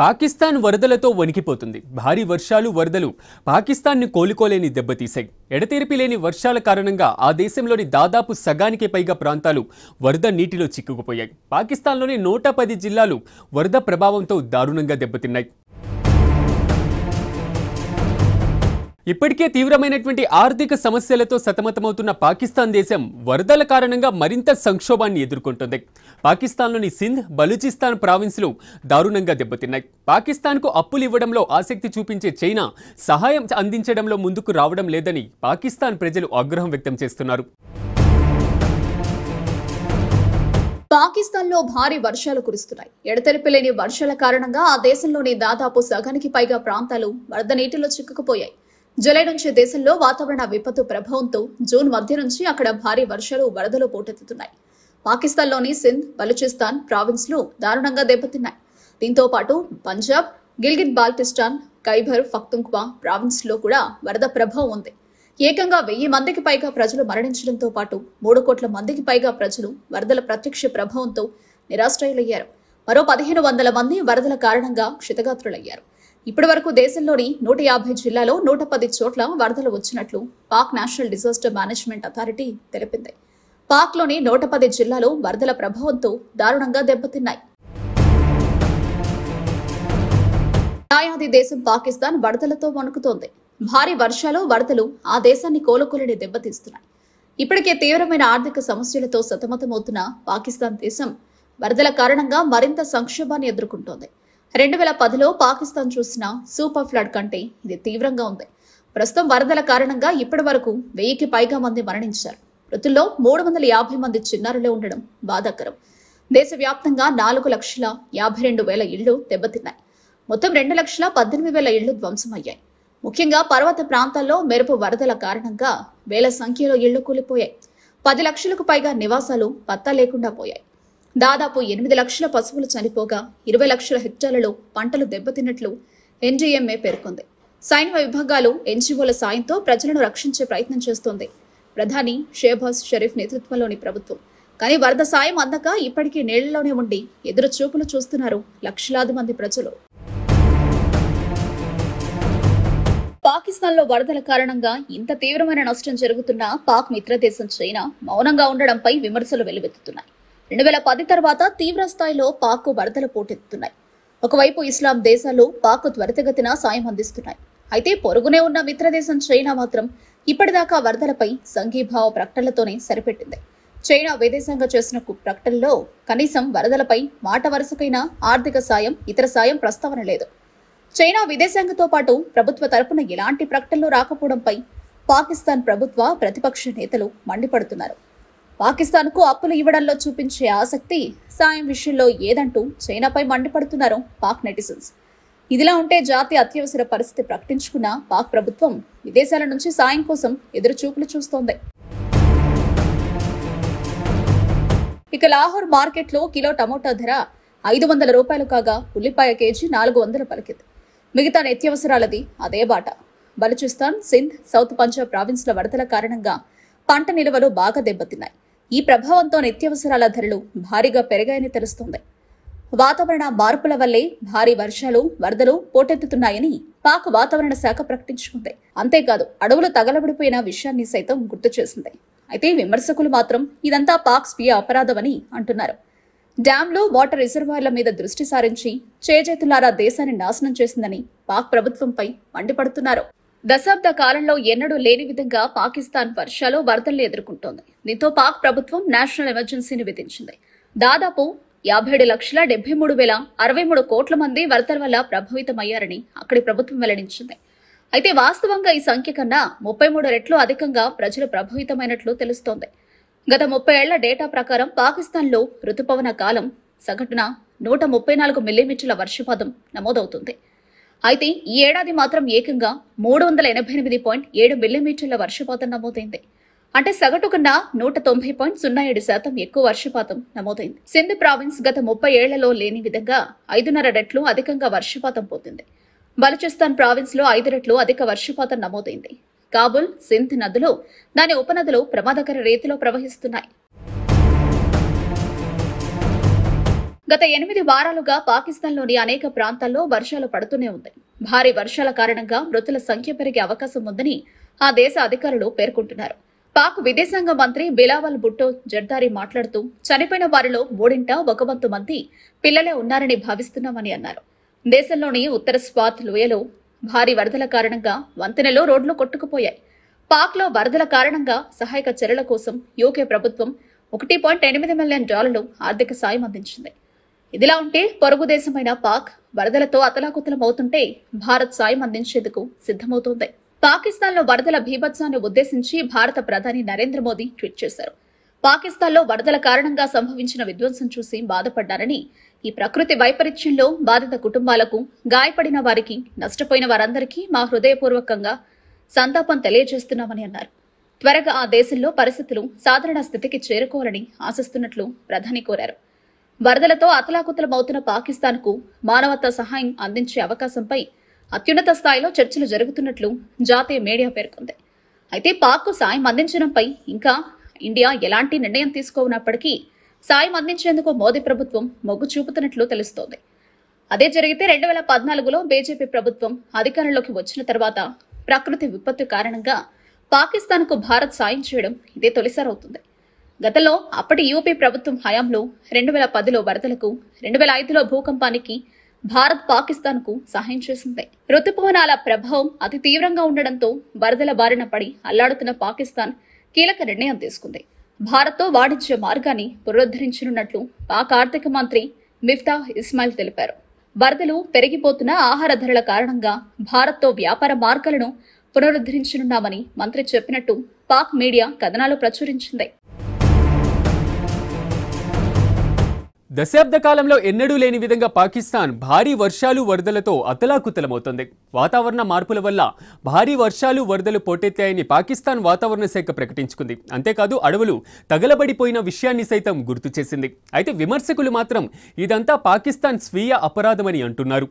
పాకిస్తాన్ వరదలతో వణికిపోతుంది భారీ వర్షాలు వరదలు పాకిస్తాన్ని కోలుకోలేని దెబ్బతీశాయి ఎడతెరిపి లేని వర్షాల కారణంగా ఆ దేశంలోని దాదాపు సగానికి పైగా ప్రాంతాలు వరద నీటిలో చిక్కుకుపోయాయి పాకిస్తాన్లోని నూట పది జిల్లాలు వరద ప్రభావంతో దారుణంగా దెబ్బతిన్నాయి ఇప్పటికే తీవ్రమైనటువంటి ఆర్థిక సమస్యలతో సతమతమవుతున్న పాకిస్తాన్ దేశం వరదల కారణంగా మరింత సంక్షోభాన్ని ఎదుర్కొంటుంది పాకిస్తాన్లోని సింధ్ బలూచిస్తాన్ ప్రావిన్స్లు దారుణంగా దెబ్బతిన్నాయి పాకిస్తాన్కు అప్పులు ఇవ్వడంలో ఆసక్తి చూపించే చైనా సహాయం అందించడంలో ముందుకు రావడం లేదని పాకిస్తాన్ ప్రజలు ఆగ్రహం వ్యక్తం చేస్తున్నారు పాకిస్తాన్లో భారీ వర్షాలు కురుస్తున్నాయి ఎడతెరిపి లేని వర్షాల కారణంగా ఆ దేశంలోని దాదాపు సగానికి పైగా ప్రాంతాలు వరద నీటిలో చిక్కుకుపోయాయి జూలై నుంచి దేశంలో వాతావరణ విపత్తు ప్రభావంతో జూన్ మధ్య నుంచి అక్కడ భారీ వర్షాలు వరదలు పోటెత్తుతున్నాయి పాకిస్తాన్లోని సింధ్ బలూచిస్తాన్ ప్రావిన్స్లు దారుణంగా దెబ్బతిన్నాయి దీంతో పాటు పంజాబ్ గిల్గిట్ బాల్టిస్టాన్ ఖైబర్ ఫక్తుంక్వా ప్రావిన్స్లో కూడా వరద ప్రభావం ఉంది ఏకంగా వెయ్యి మందికి పైగా ప్రజలు మరణించడంతో పాటు మూడు కోట్ల మందికి పైగా ప్రజలు వరదల ప్రత్యక్ష ప్రభావంతో నిరాశ్రయులయ్యారు మరో పదిహేను వందల మంది వరదల కారణంగా క్షితగాత్రులయ్యారు ఇప్పటి వరకు దేశంలోని నూట యాభై జిల్లాలో నూట పది చోట్ల వరదలు వచ్చినట్లు Pak national disaster management authority తెలిపింది పాక్లోని నూట పది జిల్లాలో వరదల ప్రభావంతో దారుణంగా దెబ్బతిన్నాయి న్యాయాది దేశం పాకిస్తాన్ వరదలతో వణుకుతోంది భారీ వర్షాలు వరదలు ఆ దేశాన్ని కోలుకోలేని దెబ్బతీస్తున్నాయి ఇప్పటికే తీవ్రమైన ఆర్థిక సమస్యలతో సతమతమవుతున్న పాకిస్తాన్ దేశం వరదల కారణంగా మరింత సంక్షోభాన్ని ఎదుర్కొంటోంది రెండు వేల పదిలో పాకిస్తాన్ చూసిన సూపర్ ఫ్లడ్ కంటే ఇది తీవ్రంగా ఉంది ప్రస్తుతం వరదల కారణంగా ఇప్పటి వరకు వెయ్యికి పైగా మంది మరణించారు మృతుల్లో మూడు వందల యాభై మంది చిన్నారులే ఉండడం బాధాకరం దేశవ్యాప్తంగా నాలుగు లక్షల యాభై రెండు వేల ఇళ్లు దెబ్బతిన్నాయి మొత్తం రెండు లక్షల పద్దెనిమిది వేల ఇళ్లు ధ్వంసమయ్యాయి ముఖ్యంగా పర్వత ప్రాంతాల్లో మెరుపు వరదల కారణంగా వేల సంఖ్యలో ఇళ్లు కూలిపోయాయి పది లక్షలకు పైగా నివాసాలు పత్తా లేకుండా పోయాయి దాదాపు ఎనిమిది లక్షల పశువులు చనిపోగా ఇరవై లక్షల హెక్టార్లలో పంటలు దెబ్బతిన్నట్లు ఎన్జీఎంఏ పేర్కొంది సైనిక విభాగాలు ఎన్జీఓల సాయంతో ప్రజలను రక్షించే ప్రయత్నం చేస్తోంది ప్రధాని షేబాజ్ షరీఫ్ నేతృత్వంలోని ప్రభుత్వం కానీ వరద సాయం అందక ఇప్పటికీ నీళ్లలోనే ఉండి ఎదురు చూపులు చూస్తున్నారు లక్షలాది మంది ప్రజలు పాకిస్తాన్లో వరదల కారణంగా ఇంత తీవ్రమైన నష్టం జరుగుతున్నా పాక్ మిత్రదేశం చైనా మౌనంగా ఉండడంపై విమర్శలు వెల్లువెత్తుతున్నాయి రెండు వేల పది తర్వాత తీవ్ర స్థాయిలో పాక్ వరదలు పోటెత్తున్నాయి ఒకవైపు ఇస్లాం దేశాలు పాక్ త్వరితగతిన సాయం అందిస్తున్నాయి అయితే పొరుగునే ఉన్న మిత్రదేశం చైనా మాత్రం ఇప్పటిదాకా వరదలపై సంఘీభావ ప్రకటనలతోనే సరిపెట్టింది చైనా విదేశంగా చేసిన ప్రకటనలో కనీసం వరదలపై మాట వరుసకైన ఆర్థిక సాయం ఇతర సాయం ప్రస్తావన లేదు చైనా విదేశాంగతో పాటు ప్రభుత్వ తరపున ఎలాంటి ప్రకటనలు రాకపోవడంపై పాకిస్తాన్ ప్రభుత్వ ప్రతిపక్ష నేతలు మండిపడుతున్నారు పాకిస్తాన్కు అప్పులు ఇవ్వడంలో చూపించే ఆసక్తి సాయం విషయంలో ఏదంటూ చైనాపై మండిపడుతున్నారు పాక్ నెటిజన్స్ ఇదిలా ఉంటే జాతీయ అత్యవసర పరిస్థితి ప్రకటించుకున్న పాక్ ప్రభుత్వం విదేశాల నుంచి సాయం కోసం ఎదురుచూపులు చూస్తోంది ఇక లాహోర్ మార్కెట్లో కిలో టమోటా ధర ఐదు వందల రూపాయలు కాగా ఉల్లిపాయ కేజీ నాలుగు వందలు పలికింది మిగతా నిత్యవసరాలది అదే బాట బలుచిస్తాన్ సింధ్ సౌత్ పంజాబ్ ప్రావిన్స్ల వరదల కారణంగా పంట నిల్వలు బాగా దెబ్బతిన్నాయి ఈ ప్రభావంతో నిత్యావసరాల ధరలు భారీగా పెరిగాయని తెలుస్తోంది వాతావరణ మార్పుల వల్లే భారీ వర్షాలు వరదలు పోటెత్తుతున్నాయని పాక్ వాతావరణ శాఖ ప్రకటించుకుంది అంతేకాదు అడవులు తగలబడిపోయిన విషయాన్ని సైతం గుర్తు చేసింది అయితే విమర్శకులు మాత్రం ఇదంతా పాక్ స్వీయ అపరాధమని అంటున్నారు డ్యాంలో వాటర్ రిజర్వాయర్ల మీద దృష్టి సారించి చేజేతులారా దేశాన్ని నాశనం చేసిందని పాక్ ప్రభుత్వంపై మండిపడుతున్నారు దశాబ్ద కాలంలో ఎన్నడూ లేని విధంగా పాకిస్తాన్ వర్షాలు వరదల్ని ఎదుర్కొంటోంది దీంతో పాక్ ప్రభుత్వం నేషనల్ ఎమర్జెన్సీని విధించింది దాదాపు యాభై ఏడు లక్షల డెబ్బై మూడు వేల అరవై మూడు కోట్ల మంది వరదల వల్ల ప్రభావితమయ్యారని అక్కడి ప్రభుత్వం వెల్లడించింది అయితే వాస్తవంగా ఈ సంఖ్య కన్నా ముప్పై మూడు రెట్లు అధికంగా ప్రజలు ప్రభావితమైనట్లు తెలుస్తోంది గత ముప్పై ఏళ్ల డేటా ప్రకారం పాకిస్తాన్లో రుతుపవన కాలం సగటున నూట ముప్పై నాలుగు మిల్లీమీటర్ల వర్షపాతం నమోదవుతుంది అయితే ఈ ఏడాది మాత్రం ఏకంగా మూడు వందల ఎనభై ఎనిమిది పాయింట్ ఏడు మిల్లీమీటర్ల వర్షపాతం నమోదైంది అంటే సగటు కన్నా నూట తొంభై పాయింట్ సున్నా ఏడు శాతం ఎక్కువ వర్షపాతం నమోదైంది సింధ్ ప్రావిన్స్ గత ముప్పై ఏళ్లలో లేని విధంగా ఐదున్నర రెట్లు అధికంగా వర్షపాతం పోతుంది బలుచిస్తాన్ ప్రావిన్స్లో ఐదు రెట్లు అధిక వర్షపాతం నమోదైంది కాబుల్ సింధ్ నదులు దాని ఉపనదులు ప్రమాదకర రీతిలో ప్రవహిస్తున్నాయి గత ఎనిమిది వారాలుగా పాకిస్తాన్లోని అనేక ప్రాంతాల్లో వర్షాలు పడుతూనే ఉంది భారీ వర్షాల కారణంగా మృతుల సంఖ్య పెరిగే అవకాశం ఉందని ఆ దేశ అధికారులు పేర్కొంటున్నారు పాక్ విదేశాంగ మంత్రి బిలావల్ భుట్టో జర్దారి మాట్లాడుతూ చనిపోయిన వారిలో మూడింట ఒక వంతు మంది పిల్లలే ఉన్నారని భావిస్తున్నామని అన్నారు దేశంలోని ఉత్తర స్వాత్ లోయలో భారీ వరదల కారణంగా వంతెనలో రోడ్లు కొట్టుకుపోయాయి పాక్లో వరదల కారణంగా సహాయక చర్యల కోసం యూకే ప్రభుత్వం ఒకటి పాయింట్ ఎనిమిది మిలియన్ డాలర్లు ఆర్థిక సాయం అందించింది ఇదిలా ఉంటే పొరుగు దేశమైన పాక్ వరదలతో అతలాకుతలమవుతుంటే భారత్ సాయం అందించేందుకు సిద్ధమవుతోంది పాకిస్తాన్లో వరదల భీభత్సాన్ని ఉద్దేశించి భారత ప్రధాని నరేంద్ర మోదీ ట్వీట్ చేశారు పాకిస్తాన్లో వరదల కారణంగా సంభవించిన విధ్వంసం చూసి బాధపడ్డారని ఈ ప్రకృతి వైపరీత్యంలో బాధిత కుటుంబాలకు గాయపడిన వారికి నష్టపోయిన వారందరికీ మా హృదయపూర్వకంగా సంతాపం తెలియజేస్తున్నామని అన్నారు త్వరగా ఆ దేశంలో పరిస్థితులు సాధారణ స్థితికి చేరుకోవాలని ఆశిస్తున్నట్లు ప్రధాని కోరారు వరదలతో అతలాకుతలమవుతున్న పాకిస్తాన్కు మానవతా సహాయం అందించే అవకాశంపై అత్యున్నత స్థాయిలో చర్చలు జరుగుతున్నట్లు జాతీయ మీడియా పేర్కొంది అయితే పాక్ సాయం అందించడంపై ఇంకా ఇండియా ఎలాంటి నిర్ణయం తీసుకోనప్పటికీ సాయం అందించేందుకు మోదీ ప్రభుత్వం మొగ్గు చూపుతున్నట్లు తెలుస్తోంది అదే జరిగితే రెండు వేల పద్నాలుగులో బీజేపీ ప్రభుత్వం అధికారంలోకి వచ్చిన తర్వాత ప్రకృతి విపత్తు కారణంగా పాకిస్తాన్కు భారత్ సాయం చేయడం ఇదే తొలిసారి అవుతుంది గతంలో అప్పటి యూపీ ప్రభుత్వం హయాంలో రెండు వేల పదిలో వరదలకు రెండు వేల ఐదులో భూకంపానికి భారత్ పాకిస్తాన్కు సహాయం చేసింది రుతుపవనాల ప్రభావం అతి తీవ్రంగా ఉండడంతో వరదల బారిన పడి అల్లాడుతున్న పాకిస్తాన్ కీలక నిర్ణయం తీసుకుంది భారత్తో వాణిజ్య మార్గాన్ని పునరుద్ధరించనున్నట్లు పాక్ ఆర్థిక మంత్రి మిఫ్తా ఇస్మాయిల్ తెలిపారు వరదలు పెరిగిపోతున్న ఆహార ధరల కారణంగా భారత్తో వ్యాపార మార్గాలను పునరుద్ధరించనున్నామని మంత్రి చెప్పినట్టు పాక్ మీడియా కథనాలు ప్రచురించింది దశాబ్ద కాలంలో ఎన్నడూ లేని విధంగా పాకిస్తాన్ భారీ వర్షాలు వరదలతో అతలాకుతలమవుతోంది వాతావరణ మార్పుల వల్ల భారీ వర్షాలు వరదలు పోటెత్తాయని పాకిస్తాన్ వాతావరణ శాఖ ప్రకటించుకుంది అంతేకాదు అడవులు తగలబడిపోయిన విషయాన్ని సైతం గుర్తు చేసింది అయితే విమర్శకులు మాత్రం ఇదంతా పాకిస్తాన్ స్వీయ అపరాధమని అంటున్నారు